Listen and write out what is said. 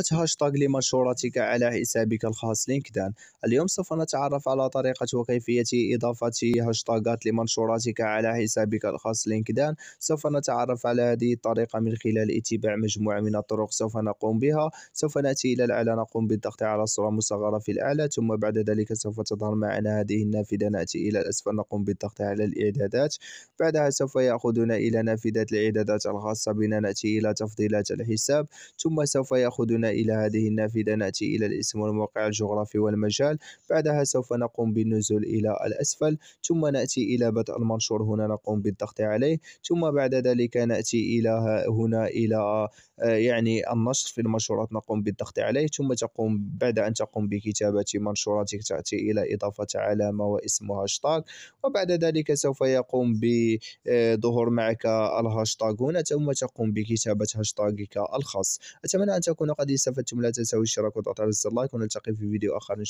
إضافة هاشتاغ لمنشوراتك على حسابك الخاص لينكدان اليوم سوف نتعرف على طريقة وكيفية إضافة هاشتاغات لمنشوراتك على حسابك الخاص لينكدان سوف نتعرف على هذه الطريقة من خلال اتباع مجموعة من الطرق سوف نقوم بها سوف نأتي إلى الأعلى نقوم بالضغط على الصورة المصغرة في الأعلى ثم بعد ذلك سوف تظهر معنا هذه النافذة نأتي إلى الأسفل نقوم بالضغط على الإعدادات بعدها سوف يأخذنا إلى نافذة الإعدادات الخاصة بنا نأتي إلى تفضيلات الحساب ثم سوف يأخذنا إلى هذه النافذة نأتي إلى الاسم والموقع الجغرافي والمجال بعدها سوف نقوم بالنزول إلى الأسفل ثم نأتي إلى بدء المنشور هنا نقوم بالضغط عليه ثم بعد ذلك نأتي إلى هنا إلى آه، يعني النشر في المنشورات نقوم بالضغط عليه ثم تقوم بعد أن تقوم بكتابة منشوراتك تأتي إلى إضافة علامة واسم هاشتاغ وبعد ذلك سوف يقوم بظهور آه، معك الهاشتاغ هنا ثم تقوم بكتابة هاشتاغك الخاص أتمنى أن تكون قد استفدتم لا تنسوا الاشتراك وضغط على زر اللايك ونلتقي في فيديو آخر إن شاء